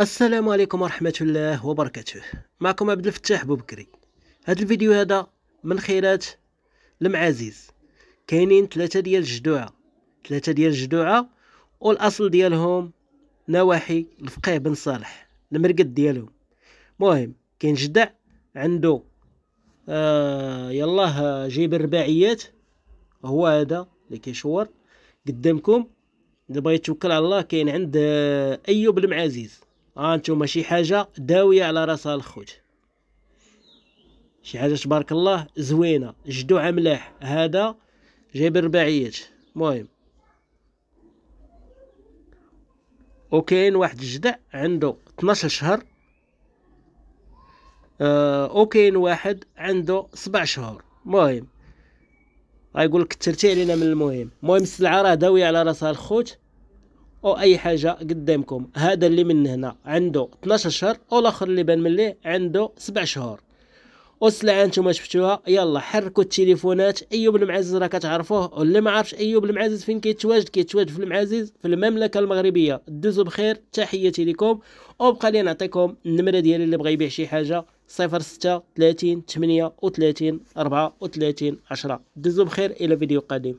السلام عليكم ورحمة الله وبركاته معكم عبد الفتاح بوبكري هذا الفيديو هذا من خيرات المعازيز كاينين ثلاثة ديال الجدوعة ثلاثة ديال الجدوعة والأصل ديالهم نواحي الفقيه بن صالح المرقد ديالهم مهم كاين جدع عنده آه يلاه جايب الرباعيات هو هذا اللي كيشور قدامكم دابا بغى يتوكل على الله كاين عند آه ايوب المعازيز هانتوما شي حاجه داويه على راسها الخوت شي حاجه تبارك الله زوينه جدوعه ملاح هذا جايب رباعيات المهم وكاين واحد الجدع عنده 12 شهر آه وكاين واحد عنده سبع شهور المهم غيقول لك كثرتي علينا من المهم المهم السلعه راه داويه على راسها الخوت او اي حاجه قدامكم هذا اللي من هنا عنده 12 شهر او الاخر اللي بان من لي عنده 7 شهور والسلعه نتوما شفتوها يلا حركوا التليفونات ايوب المعزز راه كتعرفوه واللي ما عرفش ايوب المعزز فين كيتواجد كيتواجد في المعزز في المملكه المغربيه دوزوا بخير تحياتي لكم وبقى لي نعطيكم النمره ديالي اللي بغى يبيع شي حاجه 06 30 38 34 10 دوزوا بخير الى فيديو قادم